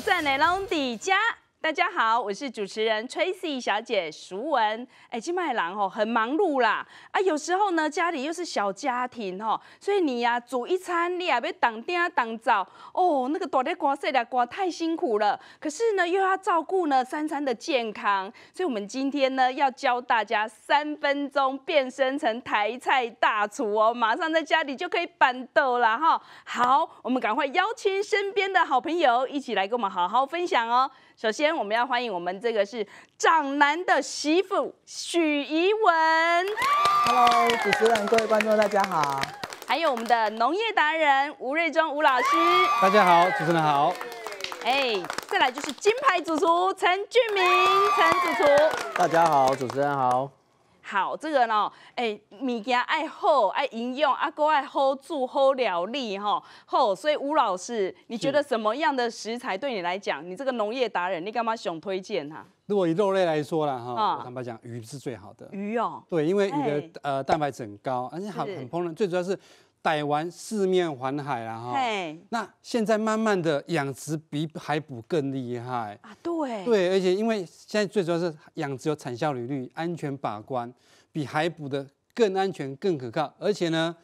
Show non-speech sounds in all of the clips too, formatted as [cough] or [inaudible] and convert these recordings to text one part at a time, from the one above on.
赞的拢伫遮。大家好，我是主持人 Tracy 小姐，熟文。哎，金麦郎哦，很忙碌啦。啊，有时候呢，家里又是小家庭哦，所以你呀煮一餐，你也要当爹当灶哦。那个大的瓜太辛苦了。可是呢，又要照顾呢三餐的健康，所以我们今天呢，要教大家三分钟变身成台菜大厨哦，马上在家里就可以板豆了哈。好，我们赶快邀请身边的好朋友一起来跟我们好好分享哦。首先，我们要欢迎我们这个是长男的媳妇许怡文。Hello，主持人、各位观众，大家好。还有我们的农业达人吴瑞忠吴老师，大家好，主持人好。哎，再来就是金牌主厨陈俊明陈主厨，大家好，主持人好。好，这个呢，哎，物件爱好爱应用，啊，哥爱好煮好料理哈，好，所以吴老师，你觉得什么样的食材对你来讲，你这个农业达人，你干嘛想推荐哈？如果以肉类来说了哈，我他妈讲鱼是最好的。鱼哦，对，因为鱼的呃蛋白质很高，而且很很烹饪，最主要是。逮完四面环海了哈，那现在慢慢的养殖比海捕更厉害啊，对，对，而且因为现在最主要是养殖有产效率率，安全把关，比海捕的更安全更可靠，而且呢，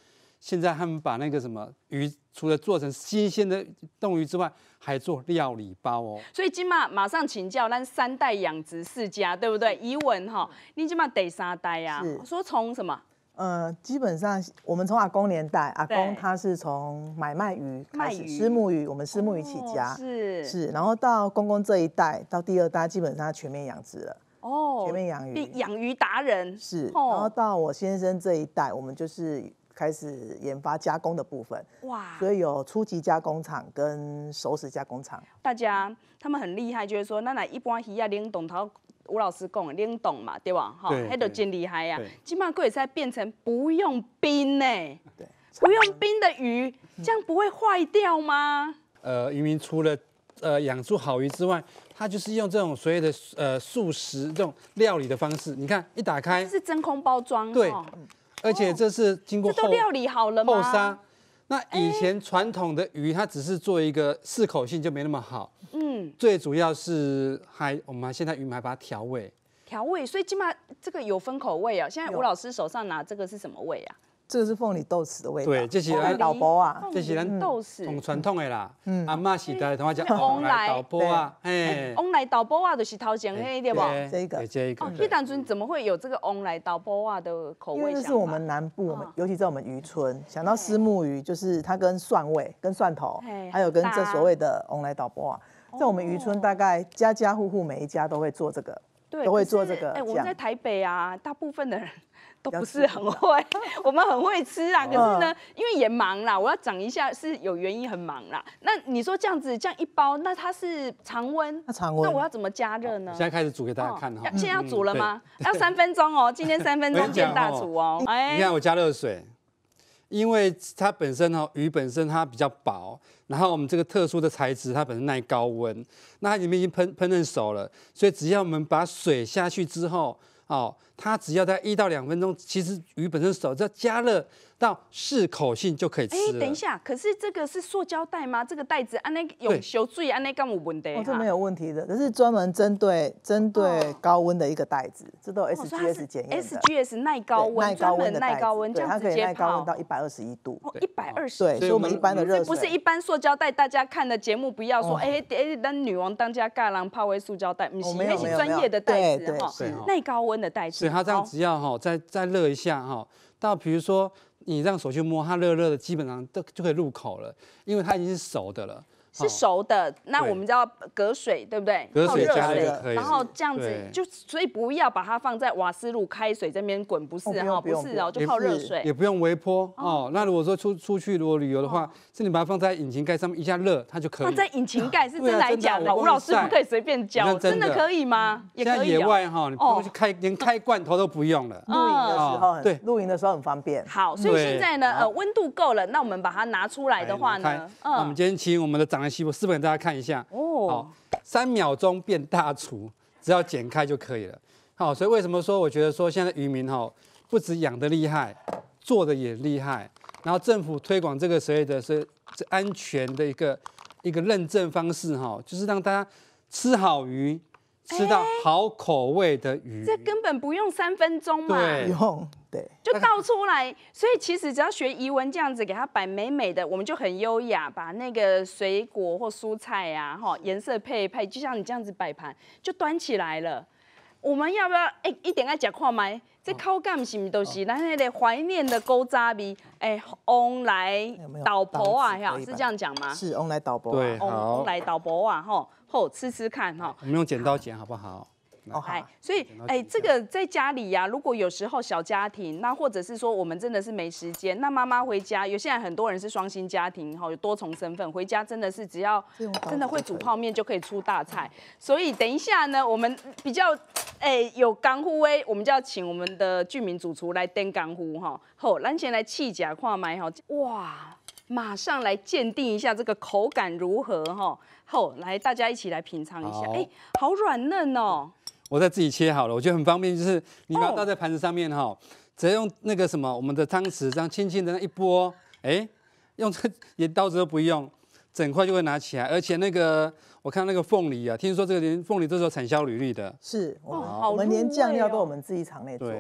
现在他们把那个什么鱼，除了做成新鲜的冻鱼之外，还做料理包哦。所以金马马上请教咱三代养殖世家，对不对？伊文哈，你金马得三代呀，说从什么？呃，基本上我们从阿公年代，阿公他是从买卖鱼开始，私木鱼，我们私木鱼起家，是是，然后到公公这一代，到第二代基本上全面养殖了，哦，全面养鱼，养鱼达人，是，然后到我先生这一代，我们就是开始研发加工的部分，哇，所以有初级加工厂跟熟食加工厂，大家他们很厉害，就是说，那那一般鱼啊，拎董头。吴老师讲冷冻嘛，对吧？哈，还都真厉害呀。金码贵在变成不用冰呢，不用冰的鱼，这样不会坏掉吗？呃，渔民除了呃养出好鱼之外，他就是用这种所谓的呃素食这种料理的方式。你看，一打开是真空包装，对，而且这是经过都料理好了吗？那以前传统的鱼，它只是做一个适口性就没那么好。嗯，最主要是还我们现在鱼还把它调味，调味，所以起码这个有分口味啊。现在吴老师手上拿这个是什么味啊？这个是凤梨豆豉的味道，对，这是老伯啊，这是咱豆豉，很传统的啦。阿妈时代同我讲，翁来导波啊，哎，翁来导波啊，就是头前黑的啵。这个这个。哦，伊当初怎么会有这个翁来导波啊的口味？因为是我们南部，我们尤其在我们渔村，想到虱木鱼，就是它跟蒜味、跟蒜头，还有跟这所谓的翁来导波啊，在我们渔村，大概家家户户每一家都会做这个，都会做这个。哎，我们在台北啊，大部分的人。都不是很会，[laughs] 我们很会吃啊。可是呢，因为也忙啦，我要讲一下是有原因，很忙啦。那你说这样子，这样一包，那它是常温，那常温，那我要怎么加热呢？现在开始煮给大家看哈。现在要煮了吗？要三分钟哦，今天三分钟见大厨哦。哎，你看我加热水，因为它本身哦，鱼本身它比较薄，然后我们这个特殊的材质它本身耐高温，那里面已经烹烹饪熟了，所以只要我们把水下去之后，哦。它只要在一到两分钟，其实鱼本身手只要加热到适口性就可以吃。哎，等一下，可是这个是塑胶袋吗？这个袋子安那用注水安那干无问题？哦，这没有问题的，这是专门针对针对高温的一个袋子，这都 SGS 检验 SGS 耐高温，耐高温这样子，接可以耐高温到一百二十一度。一百二十度，对，所以我们一般的热水，这不是一般塑胶袋，大家看的节目不要说哎哎，当女王当家盖郎泡微塑胶袋，我们那些专业的袋子，哦，耐高温的袋子。它这样只要哈再再热一下哈，到比如说你让手去摸它热热的，基本上都就可以入口了，因为它已经是熟的了。是熟的，那我们就要隔水，对不对？隔水加水，然后这样子就，所以不要把它放在瓦斯炉、开水这边滚，不是哈，不是哦，就泡热水，也不用微波哦。那如果说出出去如果旅游的话，是你把它放在引擎盖上面一下热它就可以。在引擎盖是真来讲的，吴老师不可以随便教，真的可以吗？现在野外哈，你不用去开，连开罐头都不用了。露营的时候，对，露营的时候很方便。好，所以现在呢，呃，温度够了，那我们把它拿出来的话呢，嗯，我们今天请我们的长。西部四分给大家看一下哦，好，三秒钟变大厨，只要剪开就可以了。好，所以为什么说我觉得说现在渔民哈，不止养的厉害，做的也厉害，然后政府推广这个所谓的，是这安全的一个一个认证方式哈，就是让大家吃好鱼，吃到好口味的鱼，这根本不用三分钟嘛，对。对，就倒出来，所以其实只要学怡文这样子给它摆美美的，我们就很优雅。把那个水果或蔬菜呀，哈，颜色配配，就像你这样子摆盘，就端起来了。我们要不要？哎，一点爱吃看麦，这口感是不都是？咱那个怀念的勾渣味，哎，on 来导博啊，是这样讲吗？是 on 来导博，对，on 来导博啊，哈，吼，吃吃看哈。我们用剪刀剪好不好？嗨，所以哎，这个在家里呀，如果有时候小家庭，那或者是说我们真的是没时间，那妈妈回家，有些很多人是双薪家庭，哈，有多重身份，回家真的是只要真的会煮泡面就可以出大菜。所以等一下呢，我们比较哎有干锅威，我们就要请我们的居民主厨来登干锅哈。好，来先来弃甲化埋哈，哇，马上来鉴定一下这个口感如何哈。后来大家一起来品尝一下，哎，好软嫩哦。我再自己切好了，我觉得很方便，就是你把它倒在盘子上面哈，直接用那个什么我们的汤匙这样轻轻的那一拨，哎，用这也刀子都不用，整块就会拿起来。而且那个我看那个凤梨啊，听说这个连凤梨都是有产销履历的，是哇，我们连酱料都我们自己厂内做。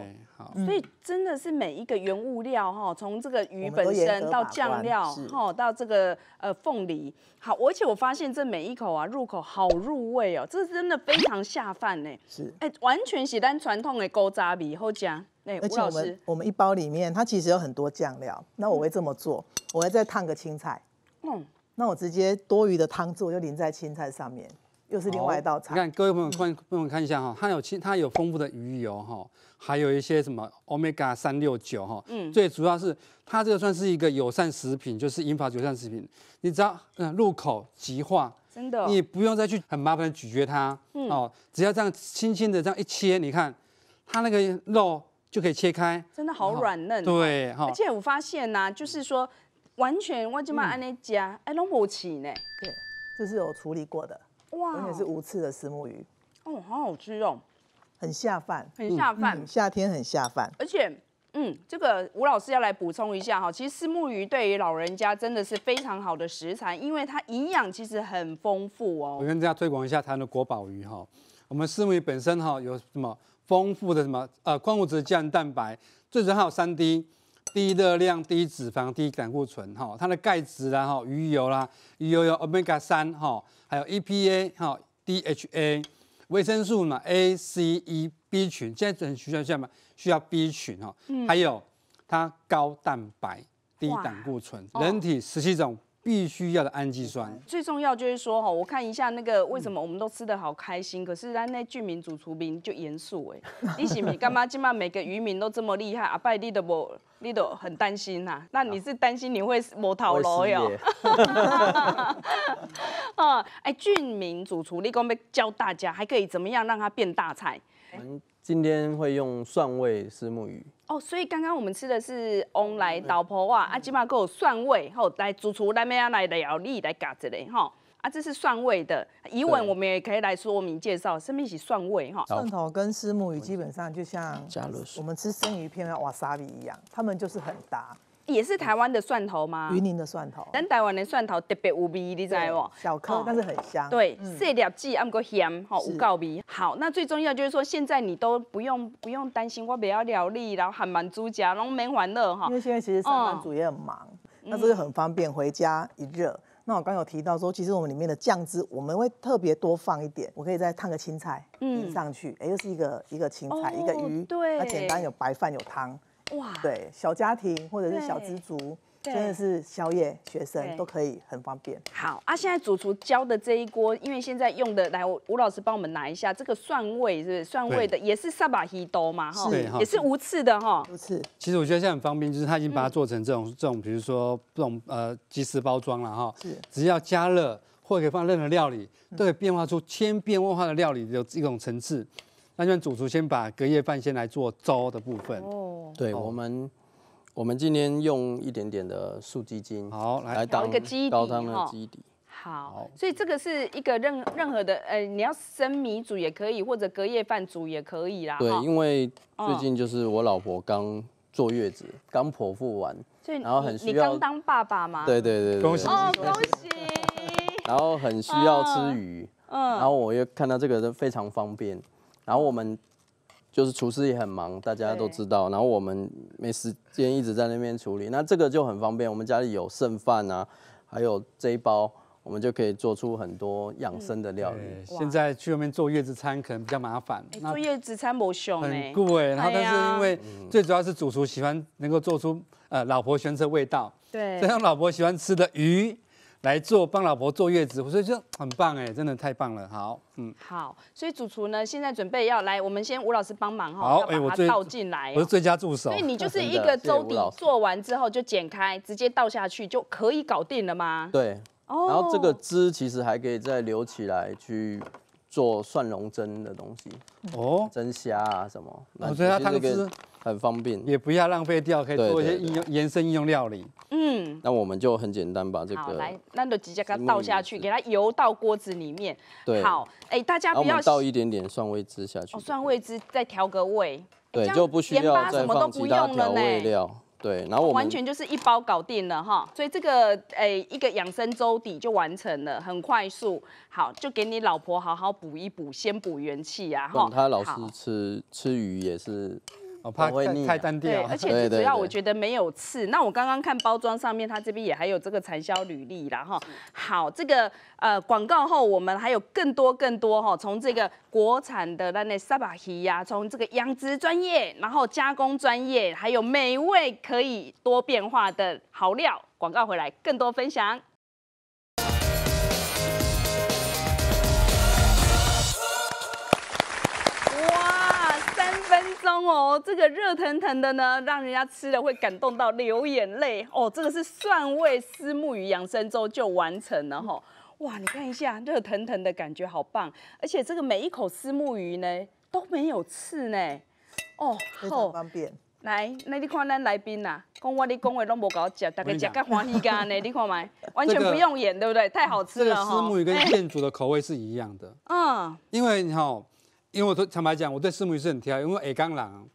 所以真的是每一个原物料哈，从这个鱼本身到酱料哈，到这个呃凤梨，好，而且我发现这每一口啊入口好入味哦，这真的非常下饭呢。是，哎，完全是咱传统的勾扎米后加。哎，吴老我们一包里面它其实有很多酱料，那我会这么做，我会再烫个青菜，嗯，那我直接多余的汤汁我就淋在青菜上面。又是另外一道菜。你看，各位朋友，朋朋友看一下哈，它有其它有丰富的鱼油哈，还有一些什么 omega 三六九哈。嗯。最主要是它这个算是一个友善食品，就是引发友善食品。你只要嗯，入口即化，真的。你不用再去很麻烦的咀嚼它，哦，只要这样轻轻的这样一切，你看，它那个肉就可以切开，真的好软嫩。对哈。而且我发现呢，就是说完全我怎么安尼家，哎拢无起呢。对，这是有处理过的。哇，而且是无刺的石目鱼，哦，好好吃哦，很下饭，很下饭，夏天很下饭，而且，嗯，这个吴老师要来补充一下哈，其实石目鱼对于老人家真的是非常好的食材，因为它营养其实很丰富哦。我跟大家推广一下它的国宝鱼哈，我们石目鱼本身哈有什么丰富的什么呃矿物质、胶原蛋白，最要还有三 D。低热量、低脂肪、低胆固醇，哈，它的钙质啦，哈，鱼油啦，鱼油有 omega 三哈，还有 EPA 哈、DHA，维生素嘛 A、C、E、B 群，现在很需要这样嘛？需要 B 群哈，还有它高蛋白、低胆固醇，人体十七种。必须要的氨基酸。最重要就是说，哈，我看一下那个为什么我们都吃的好开心，可是他那俊民主厨兵就严肃哎，[laughs] 你喜明干嘛？今码每个渔民都这么厉害，阿拜你都无，你都很担心呐。那你是担心你会无头螺哟？啊，[laughs] 哎，俊明主厨，你可不教大家还可以怎么样让它变大菜？我们今天会用蒜味石目鱼。哦，所以刚刚我们吃的是翁来岛婆哇，啊，基本上都有蒜味，吼，来主厨来咩啊来料理来搞这类，吼。啊，这是蒜味的。以问我们也可以来说明介绍，顺便一起蒜味，哈，蒜头跟虱目鱼基本上就像我们吃生鱼片的瓦莎比一样，它们就是很搭。也是台湾的蒜头吗？云林的蒜头。咱台湾的蒜头特别无味，你知道不？小颗，但是很香。对，卸粒子，还唔够咸，吼，有够味。好，那最重要就是说，现在你都不用不用担心我比较料理，然后喊满煮家，然后没玩乐哈。因为现在其实上班族也很忙，那这个很方便，回家一热。那我刚有提到说，其实我们里面的酱汁我们会特别多放一点，我可以再烫个青菜，嗯，上去，哎，又是一个一个青菜，一个鱼，对，那简单有白饭有汤。哇，对，小家庭或者是小资族。真的是宵夜、学生都可以很方便。好啊，现在主厨教的这一锅，因为现在用的，来吴老师帮我们拿一下，这个蒜味是蒜味的，也是沙巴希多嘛，哈，也是无刺的哈，无刺。其实我觉得现在很方便，就是他已经把它做成这种这种，比如说这种呃即时包装了哈，是，只要加热或者可以放任何料理，都可以变化出千变万化的料理的一种层次。那就在主厨先把隔夜饭先来做粥的部分哦。对，我们我们今天用一点点的素鸡精，好来当打一个高汤的基底。好，所以这个是一个任任何的，呃，你要生米煮也可以，或者隔夜饭煮也可以啦。对，因为最近就是我老婆刚坐月子，刚剖腹完，然后很需要。你刚当爸爸吗？对对对对。哦，恭喜。然后很需要吃鱼，嗯，然后我又看到这个非常方便。然后我们就是厨师也很忙，大家都知道。然后我们没时间一直在那边处理，那这个就很方便。我们家里有剩饭啊，还有这一包，我们就可以做出很多养生的料理。现在去外面做月子餐可能比较麻烦，做月子餐不凶哎，很贵然后但是因为最主要是主厨喜欢能够做出呃老婆吃的味道，对，这样老婆喜欢吃的鱼。来做帮老婆坐月子，所以就很棒哎，真的太棒了。好，嗯，好，所以主厨呢，现在准备要来，我们先吴老师帮忙哈。好，哎，我倒进来，我是最佳助手。所以你就是一个粥底做完之后就剪开，直接倒下去就可以搞定了吗？对，然后这个汁其实还可以再留起来去。做蒜蓉蒸的东西，哦，蒸虾啊什么？我觉得它汤汁很方便，也不要浪费掉，可以做一些应用、延伸应用料理。嗯，那我们就很简单把这个来，那就直接给它倒下去，给它油到锅子里面。对，好，哎，大家不要倒一点点蒜味汁下去，哦，蒜味汁再调个味，对，就不需要再放其他调味料。对，然后我们完全就是一包搞定了哈，所以这个诶一个养生粥底就完成了，很快速，好就给你老婆好好补一补，先补元气啊哈。他老是吃吃鱼也是。我怕会太单调，而且最主要我觉得没有刺。那我刚刚看包装上面，它这边也还有这个产销履历了哈。好，这个呃广告后，我们还有更多更多哈，从这个国产的那那沙巴鸡呀，从这个养殖专业，然后加工专业，还有美味可以多变化的好料。广告回来，更多分享。哦，这个热腾腾的呢，让人家吃了会感动到流眼泪哦。这个是蒜味丝木鱼养生粥就完成了哈。哇，你看一下，热腾腾的感觉好棒，而且这个每一口丝木鱼呢都没有刺呢。哦，好方便。来，那你看咱来宾呐，讲我咧讲话拢无搞夹，大家吃个欢喜干呢，[laughs] 你看麦，完全不用演，对不对？太好吃了哈。这个丝木鱼跟店主的口味是一样的。嗯，因为你看。因为我说，坦白讲，我对虱目鱼是很挑，因为矮港人，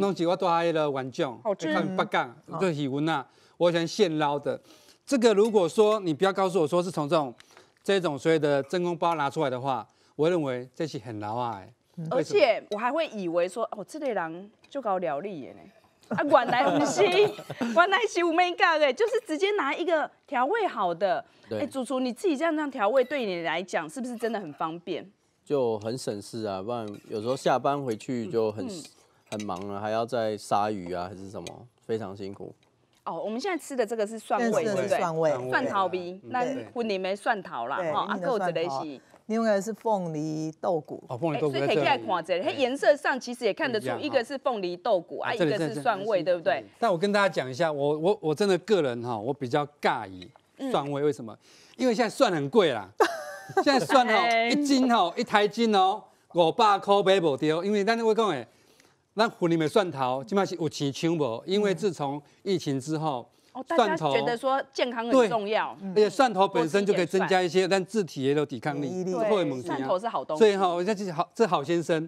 弄起我都爱了完整，看八干。这喜温啊，我喜欢现捞的。这个如果说你不要告诉我说是从这种这种所谓的真空包拿出来的话，我认为这是很老啊，哎。而且我还会以为说，哦，这类人就搞料理耶呢，啊，原来不是，[laughs] 原来是没干的，就是直接拿一个调味好的。对。哎，主厨你自己这样这样调味，对你来讲是不是真的很方便？就很省事啊，不然有时候下班回去就很很忙啊，还要再杀鱼啊还是什么，非常辛苦。哦，我们现在吃的这个是蒜味，对不味，蒜头皮，那你没蒜头啦，阿哥这类是，另外一是凤梨豆鼓，所以可以看这它颜色上其实也看得出，一个是凤梨豆鼓啊，一个是蒜味，对不对？但我跟大家讲一下，我我我真的个人哈，我比较尬意蒜味，为什么？因为现在蒜很贵啦。现在蒜吼 [laughs] 一斤吼一台斤哦五百块买不到，因为等下我讲诶，咱屯里的蒜头起码是有市场无，因为自从疫情之后，蒜头觉得说健康很重要，而且蒜头本身就可以增加一些，但自体也有抵抗力，猛以蒜头是好东。所以哈，我家就是好这好先生，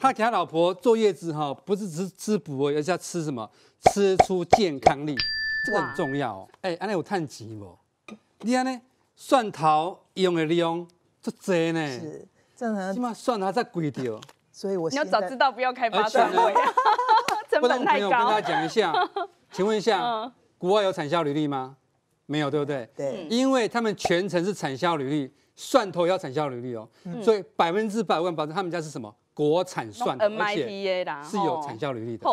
他给他老婆坐月子哈，不是只吃补是要吃什么吃出健康力，这个很重要哎，安尼有趁钱不？你安尼蒜头用的量足多呢，是，真的，起码蒜头在贵掉，所以我要早知道不要开发蒜头。[laughs] 成本太高，我跟大家讲一下，[laughs] 请问一下，国外有产销履历吗？没有，对不对？对，因为他们全程是产销履历，蒜头要产销履历哦，所以百分之百万保证他们家是什么国产蒜，而且是有产销履历的。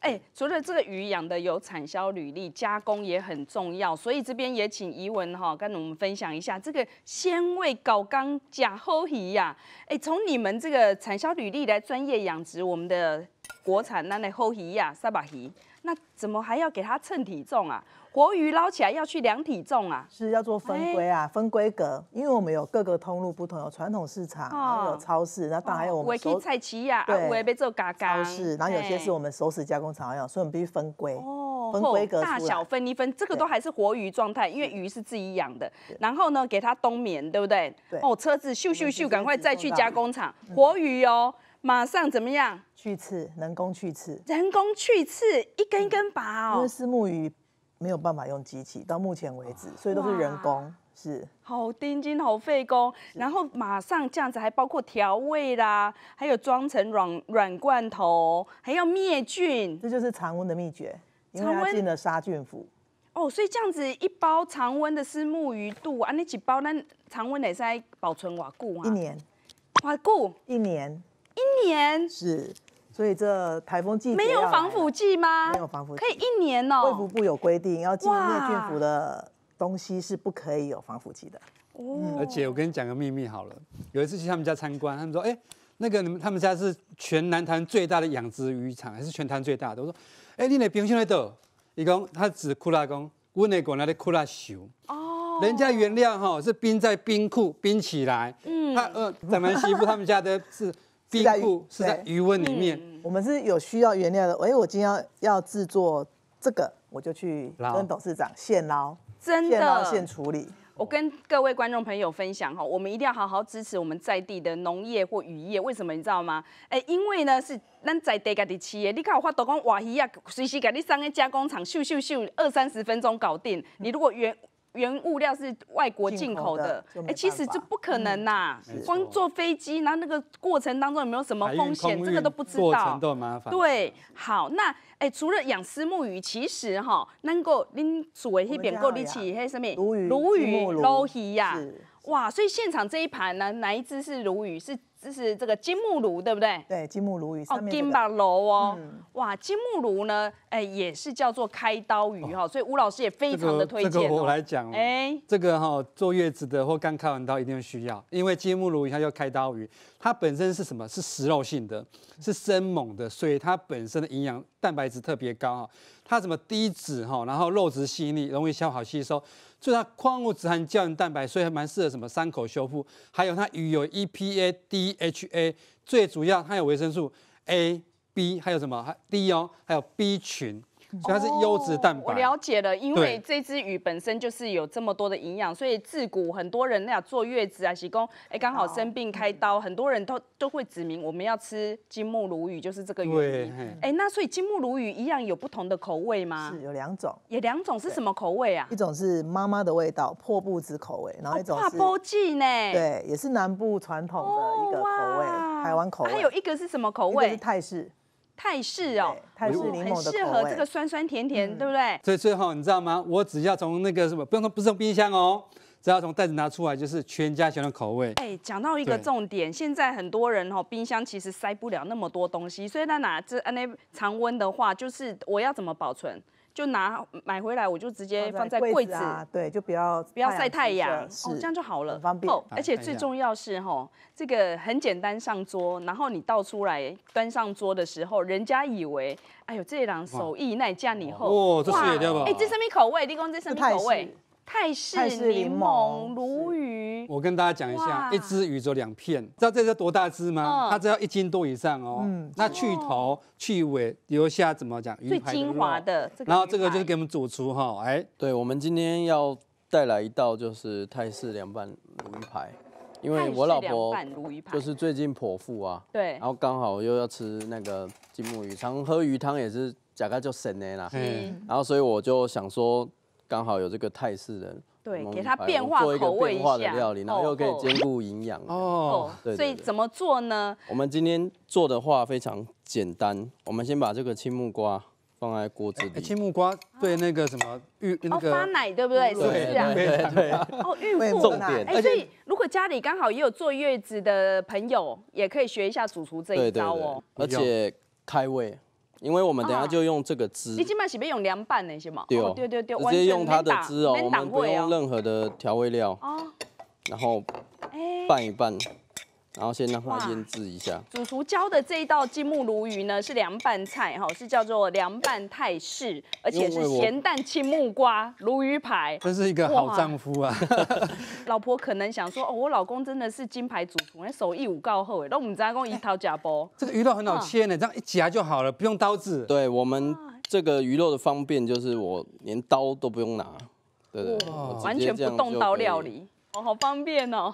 哎，除了这个鱼养的有产销履历，加工也很重要，所以这边也请怡文哈跟我们分享一下这个鲜味高刚假侯鱼呀。哎，从你们这个产销履历来专业养殖我们的国产那那侯鱼呀、沙巴鱼，那怎么还要给它称体重啊？活鱼捞起来要去量体重啊，是要做分规啊，分规格，因为我们有各个通路不同，有传统市场，然后有超市，然后还有我们蔬菜企业，对，做嘎嘎超市，然后有些是我们熟食加工厂，所以我们必须分规哦，分规格大小分一分，这个都还是活鱼状态，因为鱼是自己养的，然后呢，给它冬眠，对不对？对。哦，车子咻咻咻，赶快再去加工厂，活鱼哦，马上怎么样？去刺，人工去刺，人工去刺，一根一根拔哦，是木鱼。没有办法用机器，到目前为止，所以都是人工，是好钉紧、好费工。然后马上这样子，还包括调味啦，还有装成软软罐头，还要灭菌。这就是常温的秘诀，因为它进了杀菌釜。哦，所以这样子一包常温的是木鱼肚，啊，那几包那常温的在保存瓦固啊，一年，瓦固一年，一年是。所以这台风季没有防腐剂吗？没有防腐剂可以一年哦。卫福部有规定，要进入菌服的东西是不可以有防腐剂的。而且我跟你讲个秘密好了，有一次去他们家参观，他们说，哎，那个你们他们家是全南台最大的养殖鱼场，还是全台最大的。我说，哎，你那冰箱的都，伊讲他指库拉工，乌内果奈的库拉熊。哦。人家原料哈是冰在冰库冰起来。嗯。他呃，咱们媳妇他们家的是。第一步是在余温里面，我们是有需要原料的。哎，我今天要制作这个，我就去跟董事长现捞，真的现捞现处理。我跟各位观众朋友分享哈，我们一定要好好支持我们在地的农业或渔业。为什么你知道吗？哎，因为呢是咱在地家己企业，你看我发到讲瓦鱼啊，随时给你上个加工厂，秀秀秀二三十分钟搞定。你如果原原物料是外国进口的，哎，其实这不可能呐！光坐飞机，然后那个过程当中有没有什么风险，这个都不知道。过程麻烦。对，好，那哎，除了养丝木鱼，其实哈，能够您煮的那边够力气，黑什么？鲈鱼、鲈鱼、鲈鱼呀，哇！所以现场这一盘呢，哪一只是鲈鱼？是？这是这个金木炉，对不对？对，金木鲈鱼哦，金巴罗哦，哇，金木炉呢，哎，也是叫做开刀鱼哈，所以吴老师也非常的推荐。这个我来讲，哎，这个哈，坐月子的或刚开完刀一定要需要，因为金木炉鱼它叫开刀鱼，它本身是什么？是食肉性的，是生猛的，所以它本身的营养蛋白质特别高啊。它什么低脂哈，然后肉质细腻，容易消化吸收，所以它矿物质含胶原蛋白，所以还蛮适合什么伤口修复，还有它鱼有 EPA、DHA，最主要它有维生素 A、B，还有什么 D 哦，还有 B 群。所以它是优质蛋白，我了解了。因为这只鱼本身就是有这么多的营养，所以自古很多人那坐月子啊，喜功，哎刚好生病开刀，很多人都都会指明我们要吃金木鲈鱼，就是这个原因。哎，那所以金木鲈鱼一样有不同的口味吗？有两种，有两种是什么口味啊？一种是妈妈的味道破布子口味，然后一种是挂包剂呢，对，也是南部传统的一个口味，台湾口味。还有一个是什么口味？泰式。泰式哦，泰式柠檬很适合这个酸酸甜甜，对不对？所以最后你知道吗？我只要从那个什么，不用说，不是冰箱哦，只要从袋子拿出来，就是全家全的口味。哎，讲到一个重点，现在很多人哦，冰箱其实塞不了那么多东西，所以那哪这那常温的话，就是我要怎么保存？就拿买回来，我就直接放在柜子对，就不要不要晒太阳，这样就好了，方便。而且最重要是哈，这个很简单上桌，然后你倒出来端上桌的时候，人家以为，哎呦，这一样手艺，那叫你后，哇，这哎，这什么口味？立功，这什么口味？泰式柠檬鲈鱼，我跟大家讲一下，一只鱼只有两片，知道这只多大只吗？它只要一斤多以上哦。那去头去尾，留下怎么讲？鱼排最精华的。然后这个就是给我们主厨哈，哎，对我们今天要带来一道就是泰式凉拌鲈鱼排，因为我老婆就是最近剖腹啊，对，然后刚好又要吃那个金木鱼，常喝鱼汤也是，假盖就省诶啦。嗯，然后所以我就想说。刚好有这个泰式人，对，给它变化口味一下，的料理，然后又可以兼顾营养哦。所以怎么做呢？我们今天做的话非常简单，我们先把这个青木瓜放在锅子里。青木瓜对那个什么孕那个发奶对不对？是啊，对对。哦，孕妇哎，所以如果家里刚好也有坐月子的朋友，也可以学一下主厨这一招哦。而且开胃。因为我们等下就用这个汁，你今嘛是要用凉拌那是吗？对对对对，直接用它的汁哦，我们不用任何的调味料，然后拌一拌。然后先让它腌制一下。主厨教的这一道金木鲈鱼呢，是凉拌菜哈，是叫做凉拌泰式，而且是咸蛋青木瓜鲈鱼排。真是一个好丈夫啊！[laughs] 老婆可能想说，哦，我老公真的是金牌主厨，手艺五高后，哎，那我们家公一掏夹包。这个鱼肉很好切呢，这样一夹就好了，不用刀子。对我们这个鱼肉的方便，就是我连刀都不用拿，对对，完全不动刀料理。哦，好方便哦！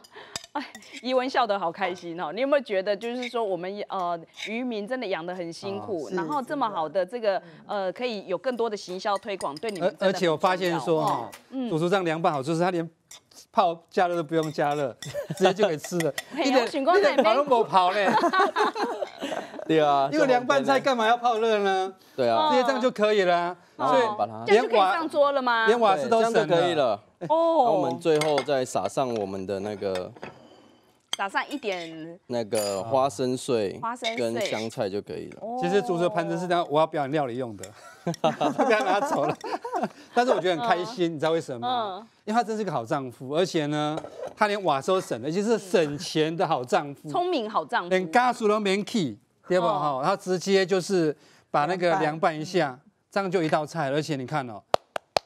哎，伊文笑得好开心哦。你有没有觉得，就是说我们呃渔民真的养得很辛苦，然后这么好的这个呃，可以有更多的行销推广，对你们。而且我发现说哈，嗯，煮熟这样凉拌好，就是它连泡加热都不用加热，直接就可以吃了，[laughs] 一点一点跑都没跑嘞。[laughs] 对啊，[laughs] 因为凉拌菜干嘛要泡热呢？对啊，直接这样就可以了。所以样就可以上桌了吗？连瓦斯都省可以了。哦，那我们最后再撒上我们的那个，撒上一点那个花生碎，花生跟香菜就可以了。其实竹蔗盘子是这样，我要表演料理用的，不 [laughs] 要拿走了。[laughs] 但是我觉得很开心，你知道为什么因为他真是个好丈夫，而且呢，他连瓦都省了，就是省钱的好丈夫，聪明好丈夫。连家属都免 key，对不哈？他直接就是把那个凉拌一下，这样就一道菜，而且你看哦，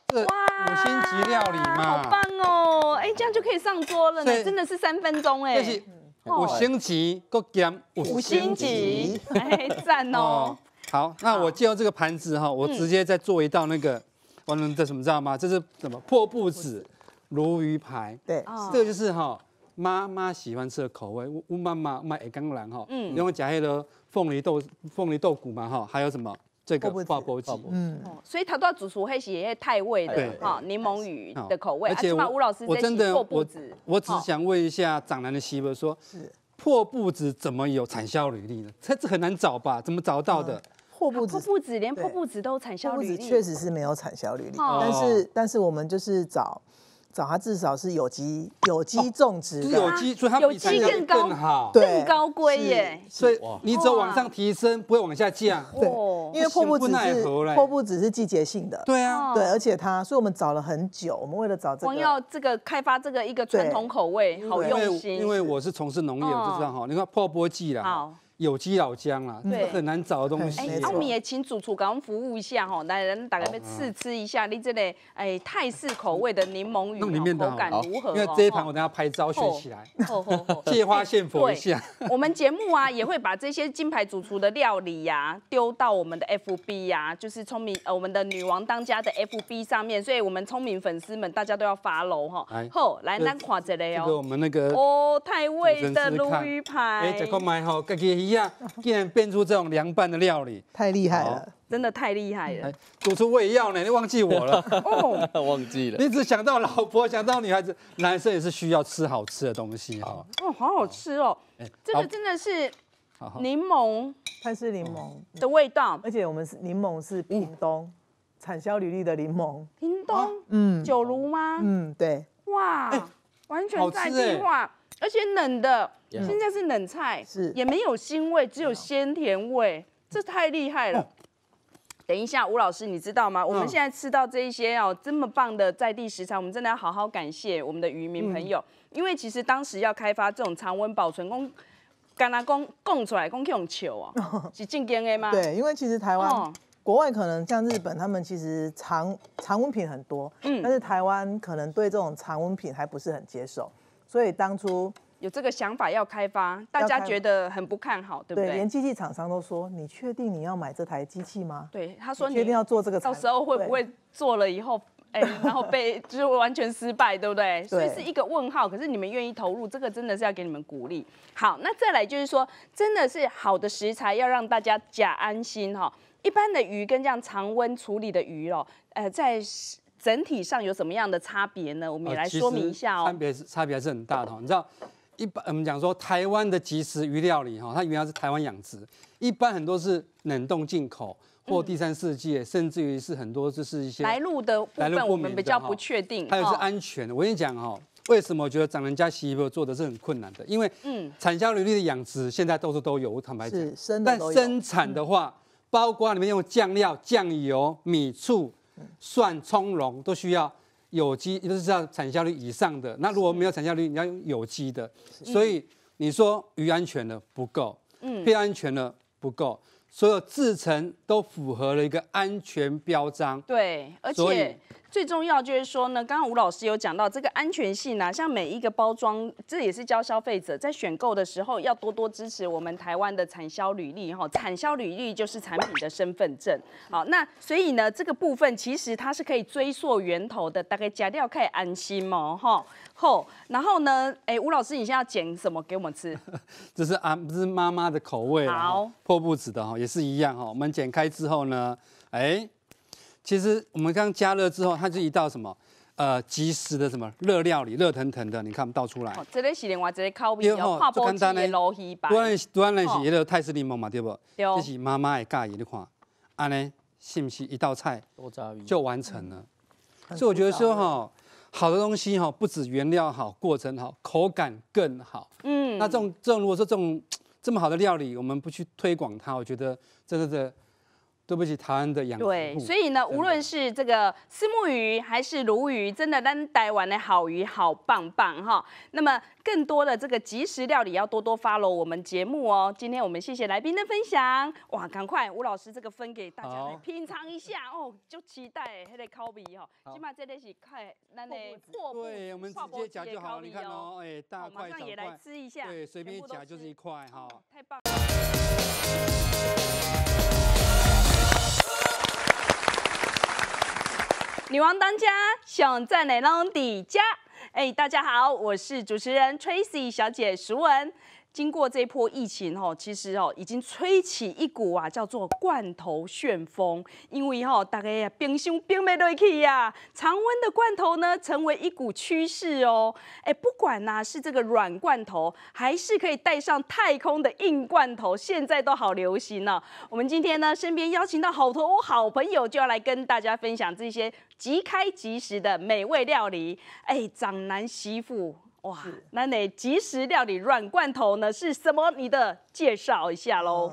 这。五星级料理嘛，好棒哦！哎，这样就可以上桌了呢，真的是三分钟哎！五星级，够减五星级，哎赞哦！好，那我借用这个盘子哈，我直接再做一道那个，我那叫什么知道吗？这是什么破布子鲈鱼排，对，这个就是哈妈妈喜欢吃的口味，乌妈妈卖甘蓝哈，嗯，另外加黑的凤梨豆凤梨豆鼓嘛哈，还有什么？这个破布鸡，嗯，所以它都要煮熟，黑一些太味的哈，柠檬鱼的口味。而且吴老师在破布子，我只想问一下长男的媳妇说，是破布子怎么有产销履历呢？这子很难找吧？怎么找到的？破布子，破布子连破布子都产销履历，确实是没有产销履历，但是但是我们就是找。找它至少是有机、有机种植，有机，所以它有机更高，更高贵耶。所以你只有往上提升，不会往下降。对，因为瀑布只是瀑布只是季节性的。对啊，对，而且它，所以我们找了很久，我们为了找这个，这个开发这个一个传统口味，好用心。因为我是从事农业，我就知道哈，你看破波季啦。有机老姜啦，是很难找的东西。哎，我们也请主厨给我们服务一下哈，来，人打大家试吃一下你这里哎泰式口味的柠檬鱼，里面的口感如何？因为这一盘我等下拍照学起来，借花献佛一下。我们节目啊也会把这些金牌主厨的料理呀丢到我们的 FB 呀，就是聪明呃我们的女王当家的 FB 上面，所以我们聪明粉丝们大家都要发楼哈。好，来，咱看这里哦。这个我们那个哦泰味的鲈鱼排。一样，竟然变出这种凉拌的料理，太厉害了，真的太厉害了。煮出我也呢，你忘记我了？[laughs] 哦，忘记了，你只想到老婆，想到女孩子，男生也是需要吃好吃的东西。哦，好好吃哦，这个真的是柠檬，它是柠檬的味道，而且我们是柠檬是屏东产销履历的柠檬，屏东，嗯，九如吗？嗯，对，哇，完全在计划。而且冷的，现在是冷菜，是也没有腥味，只有鲜甜味，这太厉害了。等一下，吴老师，你知道吗？我们现在吃到这一些哦，这么棒的在地食材，我们真的要好好感谢我们的渔民朋友。因为其实当时要开发这种常温保存工，干阿公供出来供用球哦，是正经的吗？对，因为其实台湾国外可能像日本，他们其实常常温品很多，嗯，但是台湾可能对这种常温品还不是很接受。所以当初有这个想法要开发，大家觉得很不看好，对不对？连机器厂商都说：“你确定你要买这台机器吗？”对，他说：“你确定要做这个？到时候会不会做了以后，[laughs] 哎，然后被 [laughs] 就是完全失败，对不对？”所以是一个问号。可是你们愿意投入，这个真的是要给你们鼓励。好，那再来就是说，真的是好的食材要让大家假安心哈。一般的鱼跟这样常温处理的鱼哦，呃，在。整体上有什么样的差别呢？我们也来说明一下哦。差别差别还是很大的，你知道，一般我们讲说台湾的即食鱼料理哈，它原来是台湾养殖，一般很多是冷冻进口或第三世界，甚至于是很多就是一些来路的部分我们比较不确定。还有是安全，的，我跟你讲哈，为什么我觉得长人家媳贝做的是很困难的？因为嗯，产销履历的养殖现在到处都有，我坦白讲，生但生产的话，包括你面用酱料、酱油、米醋。蒜、葱、蓉都需要有机，都是要产效率以上的。那如果没有产效率，你要用有机的。所以你说鱼安全了不够，嗯，片安全了不够，所有制成都符合了一个安全标章。对，而且。最重要就是说呢，刚刚吴老师有讲到这个安全性呢，像每一个包装，这也是教消费者在选购的时候要多多支持我们台湾的产销履历哈，产销履历就是产品的身份证。好，那所以呢，这个部分其实它是可以追溯源头的，大概假料可以安心哦哈。后，然后呢，哎，吴老师，你现在要剪什么给我们吃？[laughs] 这是啊，不是妈妈的口味。好，破布子的哈，也是一样哈。我们剪开之后呢，哎。其实我们刚加热之后，它是一道什么呃鸡丝的什么热料理，热腾腾的，你看不到出来。这个是另外一个口味哦，跨波鸡的捞鱼排。当然是，当然是一个泰式柠檬嘛，对不？这是妈妈的家意，你看，安呢是不是一道菜就完成了？所以我觉得说哈，好的东西哈，不止原料好，过程好，口感更好。嗯，那这种这种如果说这种这么好的料理，我们不去推广它，我觉得这个的。对不起，台湾的养殖。对，所以呢，无论是这个赤目鱼还是鲈鱼，真的咱台湾的好鱼好棒棒哈。那么更多的这个即食料理要多多发罗我们节目哦。今天我们谢谢来宾的分享，哇，赶快吴老师这个分给大家来品尝一下哦，就期待那个口味哈。起码这里是看咱的破布。对，我们直接夹就好，你看哦，哎，大块快夹。马上也来吃一下。对，随便夹就是一块哈。太棒。女王当家，想在哪弄底家？哎，大家好，我是主持人 Tracy 小姐，淑文。经过这波疫情吼，其实哦已经吹起一股啊叫做罐头旋风，因为吼大家啊冰箱冰不落去呀，常温的罐头呢成为一股趋势哦。哎，不管呐是这个软罐头，还是可以带上太空的硬罐头，现在都好流行呢。我们今天呢，身边邀请到好多好朋友，就要来跟大家分享这些即开即食的美味料理。哎，长男媳妇。哇，那你即食料理软罐头呢？是什么？你的介绍一下喽。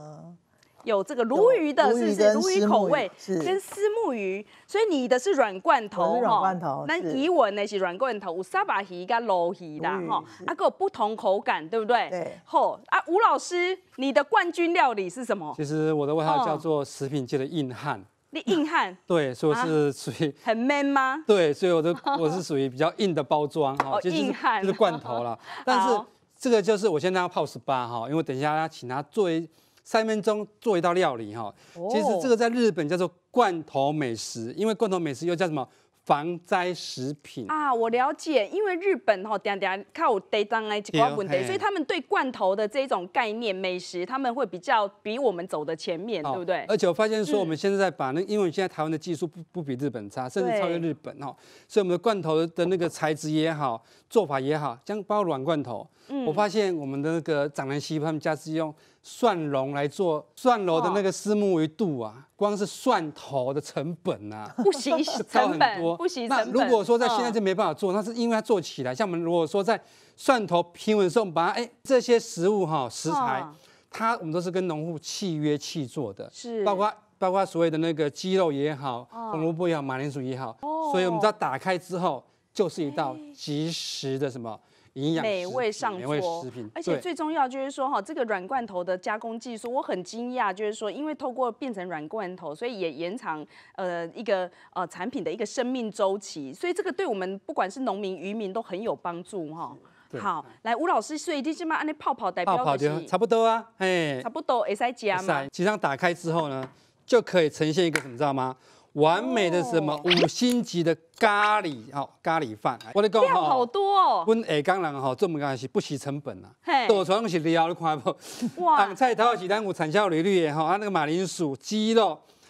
有这个鲈鱼的，是鲈鱼口味，跟丝木鱼，所以你的是软罐头哈。软罐头，那以我呢是软罐头，沙巴鱼跟鲈鱼的哈，啊各有不同口感，对不对？对。嚯啊，吴老师，你的冠军料理是什么？其实我的外号叫做食品界的硬汉。你硬汉，[laughs] 对，所以我是属于很 man 吗？[laughs] 对，所以我的 [laughs] 我是属于比较硬的包装哈，就是就是罐头了。但是这个就是我现在要泡十八哈，因为等一下要请他做一三分钟做一道料理哈。其实这个在日本叫做罐头美食，因为罐头美食又叫什么？防灾食品啊，我了解，因为日本吼常常靠地震来解决所以他们对罐头的这种概念、美食，他们会比较比我们走的前面，对不对？而且我发现说，我们现在把那，因为现在台湾的技术不不比日本差，甚至超越日本哦，所以我们的罐头的那个材质也好，做法也好，像包括软罐头，我发现我们的那个长南西他们家是用。蒜蓉来做蒜蓉的那个丝木鱼肚啊，光是蒜头的成本呐，[laughs] 不洗成本多，不洗那如果说在现在就没办法做，那是因为它做起来，像我们如果说在蒜头平稳的时候，我们把它哎这些食物哈食材，它我们都是跟农户契约契做的，是包括包括所谓的那个鸡肉也好，红萝卜也好，马铃薯也好，所以我们道打开之后就是一道即时的什么。美味上桌，而且最重要就是说哈，这个软罐头的加工技术我很惊讶，就是说因为透过变成软罐头，所以也延长呃一个呃产品的一个生命周期，所以这个对我们不管是农民渔民都很有帮助哈。好，来吴老师，所以这些嘛，按尼泡泡代表就是？泡泡差不多啊，哎，差不多 S I 加嘛。其实上打开之后呢，就可以呈现一个什么，知道吗？完美的什么五星级的咖喱哦，咖喱饭。我来讲哦，好多哦，我们矮冈人哈做么干系不惜成本啊，嘿，出全拢是料，你看下不？哇，菜头洗当菇，产销率率也哈，他那个马铃薯、鸡肉。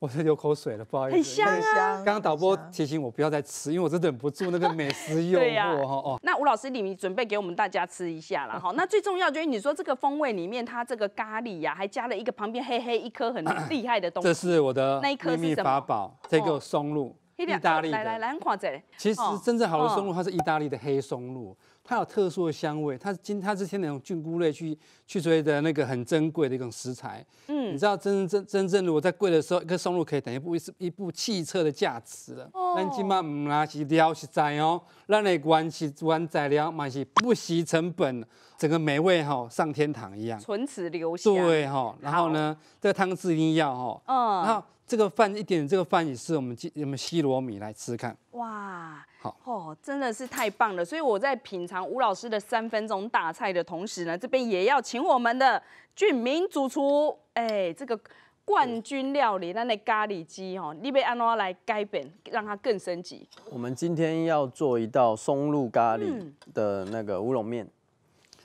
我是流口水了，不好意思，很香啊！刚刚导播提醒我不要再吃，因为我真忍不住那个美食诱惑哈。哦，那吴老师，你们准备给我们大家吃一下啦。哈。那最重要就是你说这个风味里面，它这个咖喱呀，还加了一个旁边黑黑一颗很厉害的东西。这是我的秘密法宝，这个松露，意大利的。来来来，看这。其实真正好的松露，它是意大利的黑松露。它有特殊的香味，它是经它是天那种菌菇类去去追的那个很珍贵的一种食材。嗯，你知道真真真正，如果在贵的时候，一棵松露可以等于一部一部汽车的价值了。哦，但今晚唔啦是料是在哦，咱嚟关系完再聊，嘛是不惜成本，整个美味吼，上天堂一样，唇齿留香。对哈，然后呢，这个汤汁一定要哈，嗯，然后。这个饭一点，这个饭也是我们我们西罗米来吃看。哇，好哦，真的是太棒了！所以我在品尝吴老师的三分钟大菜的同时呢，这边也要请我们的俊明主厨，哎，这个冠军料理那那咖喱鸡哈，你被安拉来改变，让它更升级。我们今天要做一道松露咖喱的那个乌龙面，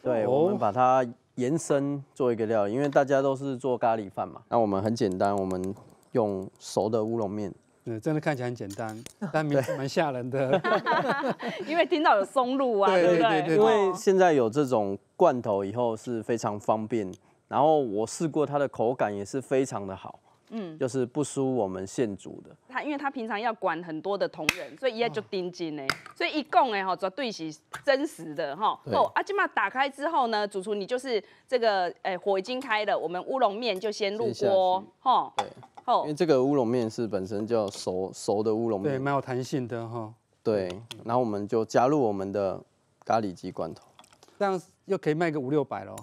对我们把它延伸做一个料理，因为大家都是做咖喱饭嘛。那我们很简单，我们。用熟的乌龙面，对，真的看起来很简单，[laughs] 但名字蛮吓人的，[laughs] 因为听到有松露啊，对不对？因为现在有这种罐头，以后是非常方便。然后我试过它的口感也是非常的好，嗯，就是不输我们现煮的。他因为他平常要管很多的同仁，所以一来就盯紧呢，所以一共哎哈，要对起真实的哈。哦，阿金妈打开之后呢，主厨你就是这个，哎，火已经开了，我们乌龙面就先入锅，哈。因为这个乌龙面是本身叫熟熟的乌龙面，对，蛮有弹性的哈。对，然后我们就加入我们的咖喱鸡罐头，这样又可以卖个五六百喽。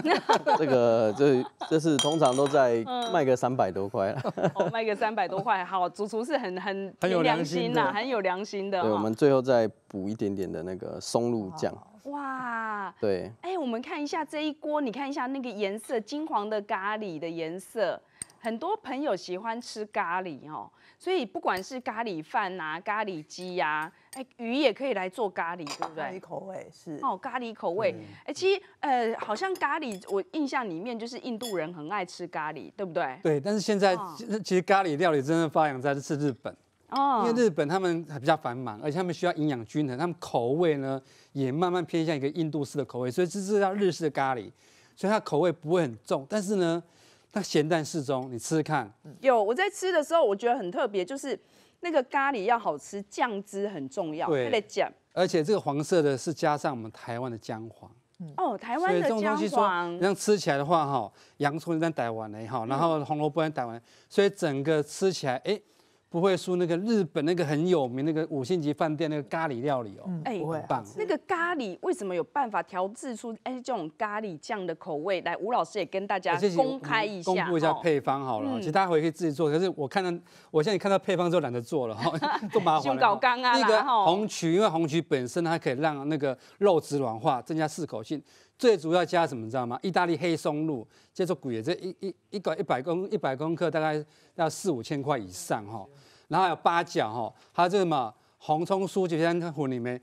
[laughs] 这个这这是通常都在卖个三百多块了，[laughs] 卖个三百多块，好，主厨是很很很有良心呐，很有良心的。对，我们最后再补一点点的那个松露酱。哇，对，哎，我们看一下这一锅，你看一下那个颜色，金黄的咖喱的颜色。很多朋友喜欢吃咖喱哦，所以不管是咖喱饭呐、咖喱鸡呀，哎，鱼也可以来做咖喱，对不对？咖喱口味是哦，咖喱口味。哎，其实呃，好像咖喱，我印象里面就是印度人很爱吃咖喱，对不对？对，但是现在其实咖喱料理真的发扬在这次日本哦，因为日本他们还比较繁忙，而且他们需要营养均衡，他们口味呢也慢慢偏向一个印度式的口味，所以这是叫日式的咖喱，所以它口味不会很重，但是呢。那咸淡适中，你吃吃看。有我在吃的时候，我觉得很特别，就是那个咖喱要好吃，酱汁很重要。对，而且这个黄色的是加上我们台湾的姜黄。哦，台湾的姜黄。这样吃起来的话，哈，洋葱一旦打完嘞，哈，然后红萝卜也打完，所以整个吃起来，哎。不会输那个日本那个很有名那个五星级饭店那个咖喱料理哦，哎，不会，那个咖喱为什么有办法调制出哎这种咖喱酱的口味来？吴老师也跟大家公开一下，公布一下配方好了，其实大家回去自己做。可是我看到我现在看到配方就懒得做了，[laughs] 哈，多麻烦。红高啊，那个红曲，因为红曲本身它可以让那个肉质软化，增加适口性。最主要加什么，知道吗？意大利黑松露，叫做鬼这一一一个一百公一百公克大概要四五千块以上哈。然后有八角哈，还有什么红葱酥，就在它混里面。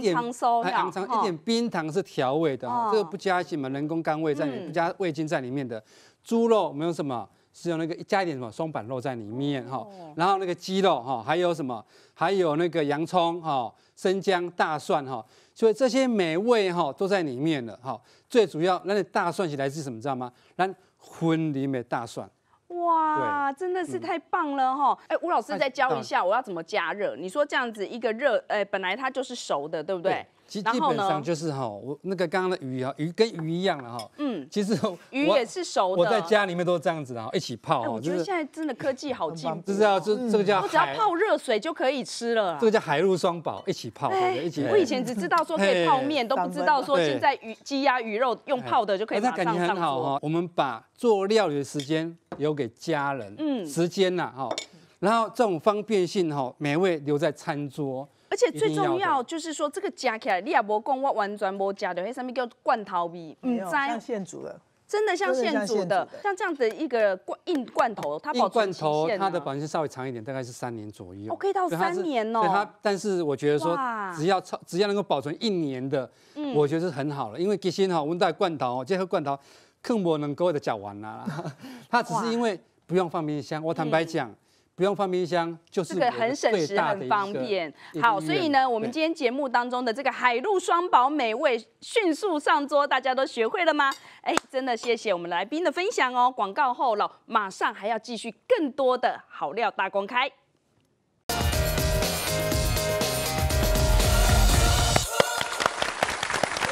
一糖收的。一点冰糖是调味的，这个不加什么人工甘味在里，不加味精在里面的。猪肉没有什么，是用那个加一点什么松板肉在里面哈。然后那个鸡肉哈，还有什么，还有那个洋葱哈，生姜大蒜哈。所以这些美味哈都在里面了哈，最主要那大蒜是来自什么，知道吗？来婚礼没大蒜，哇，真的是太棒了哈！哎，吴老师再教一下我要怎么加热。你说这样子一个热，哎，本来它就是熟的，对不对？其基本上就是哈，我那个刚刚的鱼啊，鱼跟鱼一样了哈。嗯。其实鱼也是熟的。我在家里面都这样子的，一起泡。我觉得现在真的科技好进步。这个叫这这个叫。我只要泡热水就可以吃了。这个叫海陆双宝一起泡。一起。我以前只知道说可以泡面，都不知道说现在鱼、鸡鸭、鱼肉用泡的就可以那感觉很好哈。我们把做料理的时间留给家人，嗯，时间呐哈，然后这种方便性哈，美味留在餐桌。而且最重要就是说，这个加起来你也别讲，我完全没夹到，还什么叫罐头味？嗯，真像现煮的，真的像现煮的，像这样子一个罐硬罐头，它保存期限。罐头它的保存期稍微长一点，大概是三年左右。哦，可以到三年哦。对它，但是我觉得说，只要超只要能够保存一年的，我觉得是很好了。因为毕竟哈，我们带罐头，这合罐头更不能够的搅完了，啦。[laughs] 它只是因为不用放冰箱。我坦白讲。不用放冰箱，就是这个很省时、很方便。好，所以呢，我们今天节目当中的这个海陆双宝美味迅速上桌，大家都学会了吗？哎，真的谢谢我们来宾的分享哦。广告后了，马上还要继续更多的好料大公开。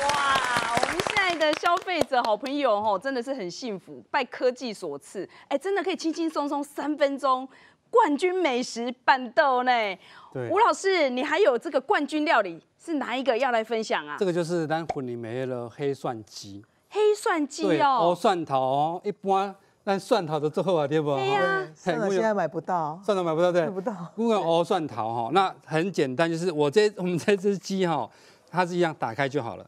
哇，我们现在的消费者好朋友哦，真的是很幸福，拜科技所赐。哎，真的可以轻轻松松三分钟。冠军美食拌豆呢？吴老师，你还有这个冠军料理是哪一个要来分享啊？这个就是咱虎林美食的黑蒜鸡。黑蒜鸡要哦，蒜头一般，但蒜头的最好啊，对不？对呀，蒜了现在买不到，蒜头买不到对，买不到。不过哦，蒜头哈，那很简单，就是我这我们这只鸡哈，它是一样打开就好了，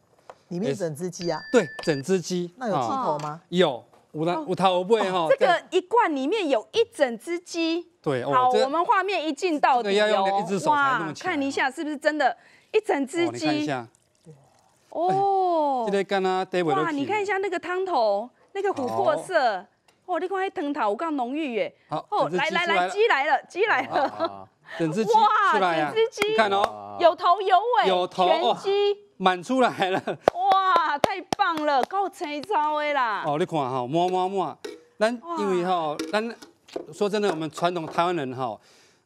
里面整只鸡啊？对，整只鸡。那有鸡头吗？有。我我他不会哈，这个一罐里面有一整只鸡。对，好，我们画面一镜到的哟，哇，看一下是不是真的，一整只鸡。你看一下，哦，这个干啊，哇，你看一下那个汤头，那个琥珀色，哦，你看还汤头，我刚浓郁耶。好，哦，来来来，鸡来了，鸡来了，整只鸡，哇，整只鸡，你看哦，有头有尾，有全鸡。满出来了！哇，太棒了，够七招的啦！哦，你看哈，满满满。咱因为哈，咱说真的，我们传统台湾人哈，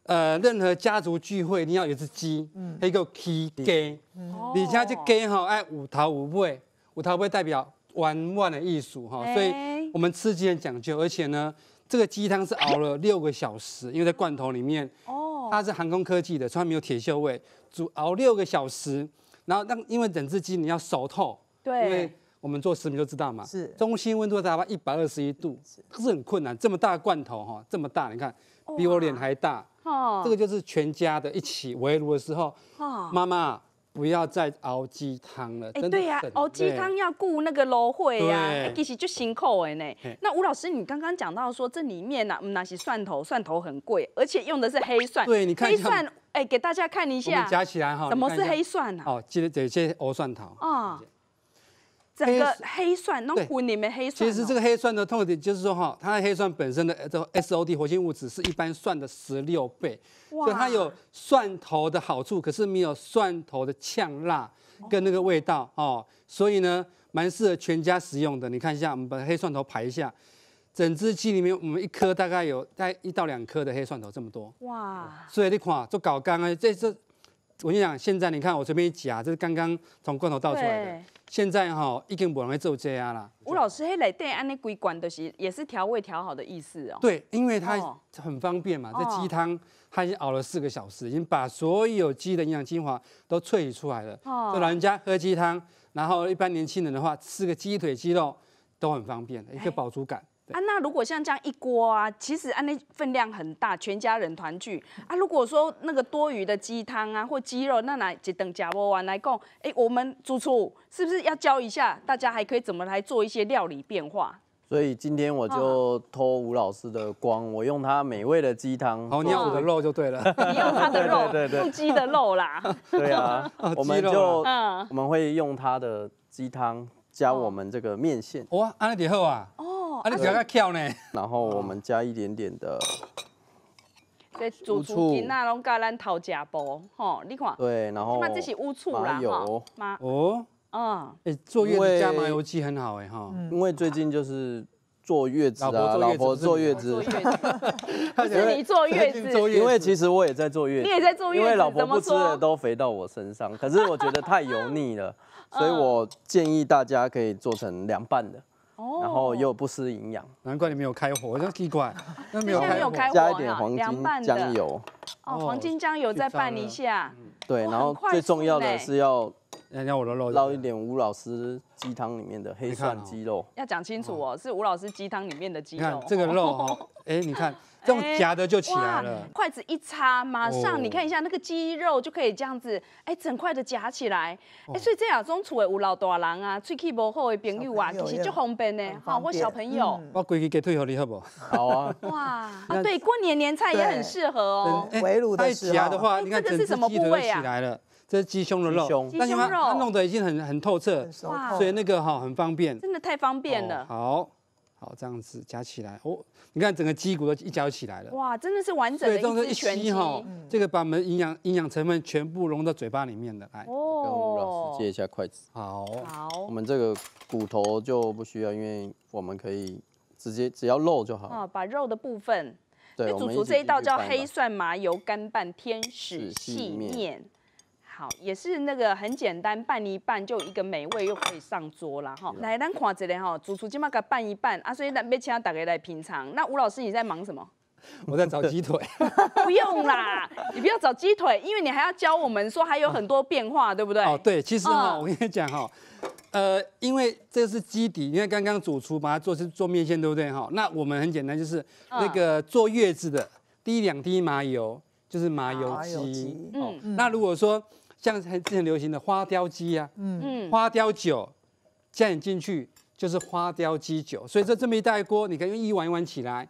呃，任何家族聚会你要有只鸡，一个鸡羹。哦。你家就羹哈爱五桃五味，五桃五味代表玩玩的艺术哈，所以我们吃鸡很讲究，而且呢，这个鸡汤是熬了六个小时，因为在罐头里面，哦，它是航空科技的，所以没有铁锈味，煮熬六个小时。然后那因为整只鸡你要熟透，对，因为我们做食品就知道嘛，是中心温度在概一百二十一度，可是很困难。这么大的罐头哈，这么大，你看比我脸还大，这个就是全家的一起围炉的时候，妈妈。不要再熬鸡汤了，哎，对呀，熬鸡汤要顾那个芦会呀，其实就辛苦的呢。那吴老师，你刚刚讲到说这里面呢，那些蒜头，蒜头很贵，而且用的是黑蒜。对，你看，黑蒜，哎，给大家看一下，加起来哈，什么是黑蒜呢？哦，记得这些熬蒜头啊。整个黑蒜，弄混里面黑蒜。其实这个黑蒜的痛点就是说哈，它的黑蒜本身的这 SOD 活性物质是一般蒜的十六倍，所以它有蒜头的好处，可是没有蒜头的呛辣跟那个味道哦，所以呢，蛮适合全家食用的。你看一下，我把黑蒜头排一下，整只鸡里面我们一颗大概有在一到两颗的黑蒜头这么多，哇！所以你看，做搞干啊，这这。我跟你讲，现在你看我随便一夹，这是刚刚从罐头倒出来的。现在哈，一根不容易做这样了。吴老师，嘿，来底安的规管都是也是调味调好的意思哦。对，因为它很方便嘛，这鸡汤它已经熬了四个小时，已经把所有鸡的营养精华都萃取出来了。哦，老人家喝鸡汤，然后一般年轻人的话吃个鸡腿、鸡肉都很方便，一个饱足感。啊，那如果像这样一锅啊，其实啊那分量很大，全家人团聚啊。如果说那个多余的鸡汤啊或鸡肉，那来只等家务完来供？哎，我们主厨是不是要教一下大家，还可以怎么来做一些料理变化？所以今天我就偷吴老师的光，我用他美味的鸡汤，[laughs] 哦，你我的肉就对了，你用他的肉，不 [laughs] 鸡的肉啦。[laughs] 对啊，我们就，我们会用他的鸡汤加我们这个面线。哇，安利点后啊。啊，你比较跳呢。然后我们加一点点的乌主厨乌醋。那拢加咱头家煲，吼，你看。对，然后。你看这些乌醋啦，哈。妈。哦。嗯。哎，坐月子加麻油鸡很好，哎哈。因为最近就是坐月子啊，老婆坐月子。哈哈哈哈哈。[laughs] 是你坐月子，因为其实我也在坐月子，你也在坐月子。因为老婆不吃的都肥到我身上，可是我觉得太油腻了，所以我建议大家可以做成凉拌的。然后又不失营养，难怪你没有开火，我就奇怪。[laughs] 现在没有开火加一点黄金酱油，哦，黄金酱油再拌一下。对，然后最重要的是要捞我的肉，捞一点吴老师鸡汤里面的黑蒜鸡肉。要讲清楚哦，是吴老师鸡汤里面的鸡肉。这个肉哦，哎，[laughs] 你看。这种夹的就起来了，筷子一插，马上你看一下那个鸡肉就可以这样子，哎，整块的夹起来，哎，所以这样中厨的有老大人啊，喙齿不好的朋友啊，其实就方便呢，包我小朋友，我规矩加退给你好不？好啊。[laughs] 哇，[laughs] 对，过年年菜也很适合哦。哎，它一夹的话，你看什么部位啊？起来了，这是鸡胸的肉，鸡胸肉，它弄得已经很很透彻，所以那个哈很方便，真的太方便了。好。好，这样子夹起来。哦，你看整个鸡骨都一夹起来了。哇，真的是完整的。一动一吸哈，这个把我们营养营养成分全部融到嘴巴里面的。来，跟吴老师借一下筷子。好。好。我们这个骨头就不需要，因为我们可以直接只要肉就好。啊，把肉的部分。对，我们这一道叫黑蒜麻油干拌天使细面。好，也是那个很简单，拌一拌就一个美味又可以上桌了哈。来，咱看一下哈，主厨今麦个拌一拌啊，所以咱要请大家来品尝。那吴老师，你在忙什么？[laughs] 我在找鸡腿。[laughs] 不用啦，你不要找鸡腿，因为你还要教我们说还有很多变化，对不对？哦，对，其实哈，我跟你讲哈，呃，因为这是基底，因为刚刚主厨把它做是做面线，对不对哈？那我们很简单就是那个坐月子的滴两滴麻油，就是麻油鸡。嗯，那如果说。像之前流行的花雕鸡呀，嗯嗯，花雕酒，加点进去就是花雕鸡酒。所以这这么一大锅，你可以用一碗一碗起来。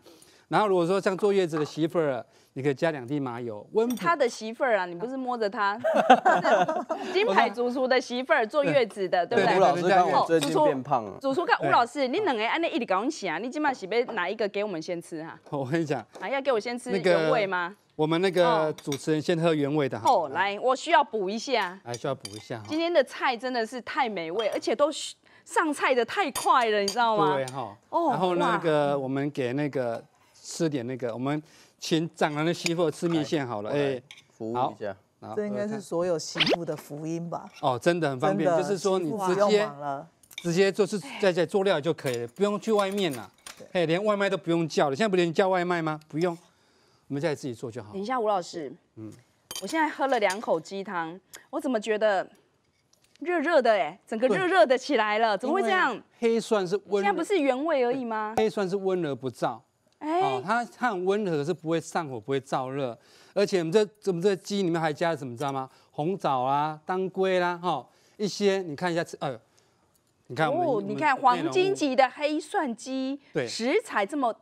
然后如果说像坐月子的媳妇儿，你可以加两滴麻油。温他的媳妇儿啊，你不是摸着他 [laughs] 金牌主厨的媳妇儿坐月子的，对不对？吴老师刚刚主厨变胖了。主厨看吴老师，你能诶按那一里搞起啊？你今晚是杯，拿一个给我们先吃哈？我跟你讲，啊，要给我先吃原味吗？我们那个主持人先喝原味的，好来，我需要补一下，还需要补一下。今天的菜真的是太美味，而且都上菜的太快了，你知道吗？对哈，哦，然后那个我们给那个吃点那个，我们请长男的媳妇吃面线好了，哎，服务一下，这应该是所有媳妇的福音吧？哦，真的很方便，就是说你直接直接就是在家做料就可以了，不用去外面了，哎，连外卖都不用叫了，现在不连叫外卖吗？不用。我们再自己做就好。等一下，吴老师，嗯，我现在喝了两口鸡汤，我怎么觉得热热的哎，整个热热的起来了，[laughs] 怎么会这样？黑蒜是温，现在不是原味而已吗？黑蒜是温而不燥，哎，它它很温和，是不会上火，不会燥热。而且我们这我们这鸡里面还加了什么，知道吗？红枣啊，当归啦，哈，一些你看一下，呃，你看哦，你看黄金级的黑蒜鸡，食材这么。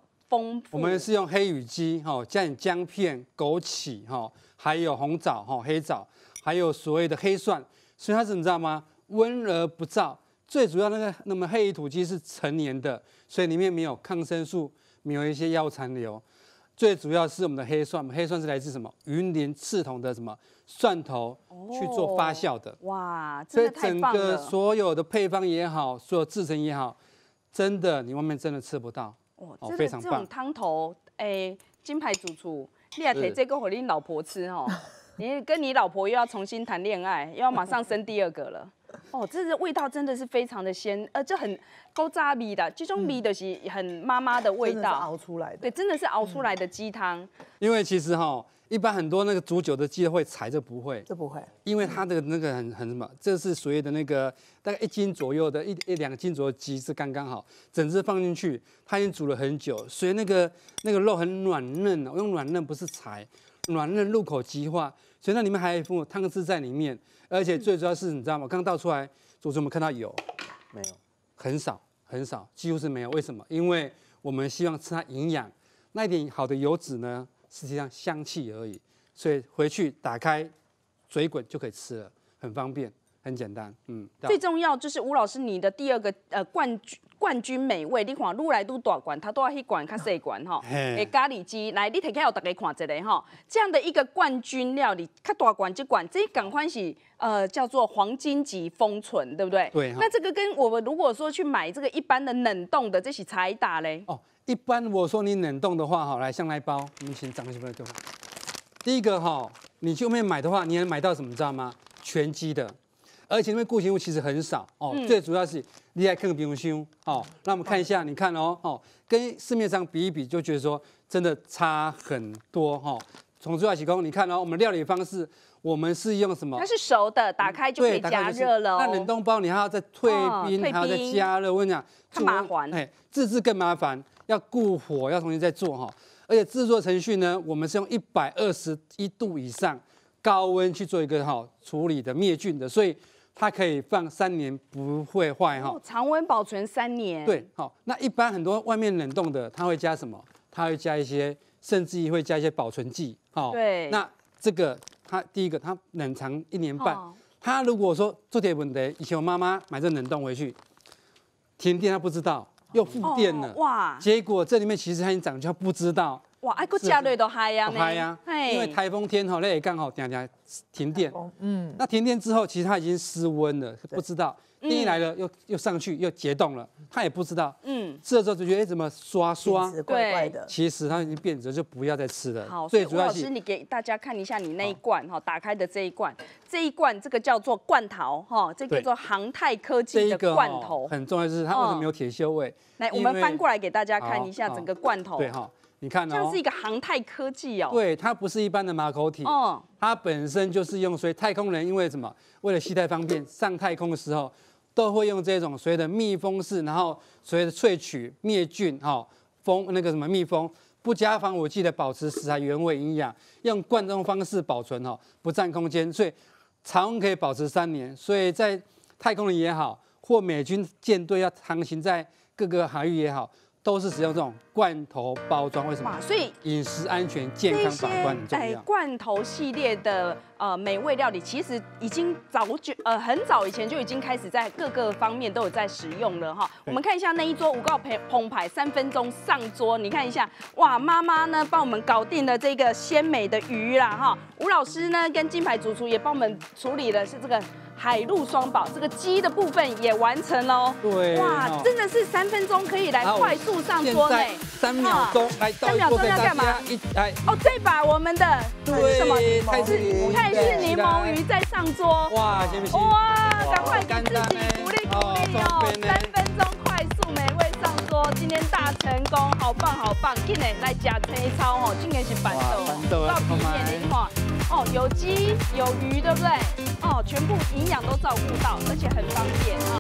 我们是用黑羽鸡，哈，加点姜片、枸杞，哈，还有红枣，哈，黑枣，还有所谓的黑蒜。所以它是你知道吗？温而不燥。最主要那个，那么黑羽土鸡是成年的，所以里面没有抗生素，没有一些药残留。最主要是我们的黑蒜，黑蒜是来自什么？云林刺桐的什么蒜头去做发酵的。哇，所以整个所有的配方也好，所有制成也好，真的你外面真的吃不到。哇，这个这种汤头，哎，金牌主厨，你还提这个给恁老婆吃哦？[laughs] 你跟你老婆又要重新谈恋爱，又要马上生第二个了。哦，这个味道真的是非常的鲜，呃，就很勾扎米的，这种米的是很妈妈的味道，熬出来的，对，真的是熬出来的鸡汤。因为其实哈。一般很多那个煮酒的鸡会柴，这不会，这不会，因为它的那个很很什么，这是所谓的那个大概一斤左右的，一一两斤左右鸡是刚刚好，整只放进去，它已经煮了很久，所以那个那个肉很软嫩我用软嫩不是柴，软嫩入口即化，所以那里面还有一副汤汁在里面，而且最主要是你知道吗？刚倒出来，主持人我们看到有，没有，很少很少，几乎是没有，为什么？因为我们希望吃它营养，那一点好的油脂呢？实际上香气而已，所以回去打开水滚就可以吃了，很方便，很简单。嗯，最重要就是吴老师，你的第二个呃冠军冠军美味，你看鹿来都大罐，它都要一罐卡细罐哈。嘿。咖喱鸡来，你睇睇，我大家看一下哈。这样的一个冠军料理，卡大罐只罐，这一港欢喜呃叫做黄金级封存，对不对？对。那这个跟我们如果说去买这个一般的冷冻的，这些彩打嘞。哦。一般我说你冷冻的话哈，来香奈包，我们先讲几个地方。第一个哈，你去外面买的话，你能买到什么？知道吗？全鸡的，而且因为固形物其实很少哦。最主要是你还更冰霜。好，那我们看一下，你看哦，哦，跟市面上比一比，就觉得说真的差很多哈。从做法起工，你看哦，我们料理方式，我们是用什么？它是熟的，打开就可以加热了。那冷冻包你还要再退冰，还要再加热。我跟你讲，麻烦。哎，自制更麻烦。要固火，要重新再做哈，而且制作程序呢，我们是用一百二十一度以上高温去做一个哈处理的灭菌的，所以它可以放三年不会坏哈，常温保存三年。对，好，那一般很多外面冷冻的，它会加什么？它会加一些，甚至于会加一些保存剂。好，对，那这个它第一个，它冷藏一年半，它如果说做甜粉的，以前我妈妈买这冷冻回去，甜电她不知道。又复电了，哇！结果这里面其实它已经涨价，不知道。哇，哎，个价位都嗨呀嗨还呀，因为台风天吼，那也刚好点点停电。嗯。那停电之后，其实它已经失温了，不知道。第一来了，又又上去，又解冻了，他也不知道。嗯，吃了之后就觉得哎，怎么刷刷怪怪的？其实它已经变质，就不要再吃了。好，所以吴老师，你给大家看一下你那一罐哈，打开的这一罐，这一罐这个叫做罐头哈，这叫做航泰科技的罐头。很重要就是它为什么没有铁锈味？来，我们翻过来给大家看一下整个罐头。对哈，你看呢？像是一个航太科技哦。对，它不是一般的马口体，哦，它本身就是用，所以太空人因为什么？为了携带方便上太空的时候。都会用这种所谓的密封式，然后所谓的萃取灭菌，哈封那个什么密封，不加防腐剂的保持食材原味营养，用罐装方式保存，哈不占空间，所以常温可以保持三年。所以在太空人也好，或美军舰队要航行在各个海域也好。都是使用这种罐头包装，为什么？所以饮食安全健康把关很重要。罐头系列的呃美味料理，其实已经早就呃很早以前就已经开始在各个方面都有在使用了哈。我们看一下那一桌五道捧捧牌，三分钟上桌。你看一下，哇，妈妈呢帮我们搞定了这个鲜美的鱼啦哈。吴老师呢跟金牌主厨也帮我们处理了，是这个。海陆双宝，这个鸡的部分也完成喽。对，哇，真的是三分钟可以来快速上桌呢。三秒钟，三秒钟要干嘛？一来哦，这把我们的是什么泰式柠檬鱼在上桌。哇，哇，赶快给自己鼓励鼓励哦！三分钟快。今天大成功，好棒好棒！进来来吃青草哦，今天是板豆，到里面一块哦有鸡有鱼，对不对？哦，全部营养都照顾到，而且很方便。啊。